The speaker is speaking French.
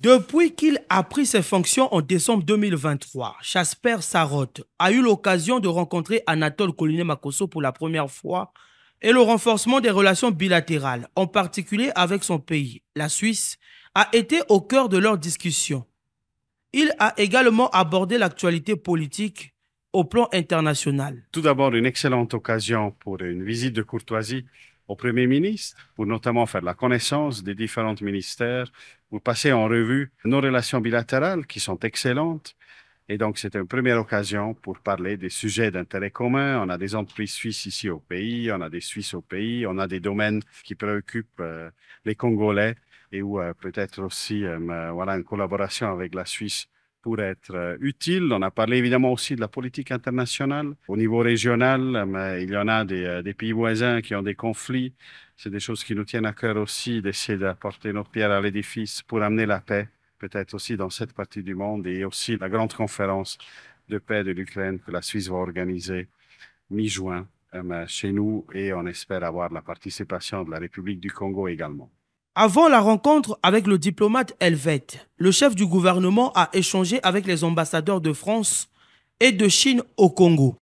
Depuis qu'il a pris ses fonctions en décembre 2023, Jasper Sarotte a eu l'occasion de rencontrer Anatole colinet makoso pour la première fois et le renforcement des relations bilatérales, en particulier avec son pays, la Suisse, a été au cœur de leurs discussions. Il a également abordé l'actualité politique au plan international. Tout d'abord, une excellente occasion pour une visite de courtoisie au Premier ministre, pour notamment faire la connaissance des différents ministères, pour passer en revue nos relations bilatérales qui sont excellentes. Et donc, c'est une première occasion pour parler des sujets d'intérêt commun. On a des entreprises suisses ici au pays, on a des Suisses au pays, on a des domaines qui préoccupent euh, les Congolais et où euh, peut-être aussi euh, voilà, une collaboration avec la Suisse pour être euh, utile. On a parlé évidemment aussi de la politique internationale au niveau régional, il y en a des, euh, des pays voisins qui ont des conflits. C'est des choses qui nous tiennent à cœur aussi d'essayer d'apporter nos pierres à l'édifice pour amener la paix, peut-être aussi dans cette partie du monde et aussi la grande conférence de paix de l'Ukraine que la Suisse va organiser mi-juin euh, chez nous et on espère avoir la participation de la République du Congo également. Avant la rencontre avec le diplomate helvète, le chef du gouvernement a échangé avec les ambassadeurs de France et de Chine au Congo.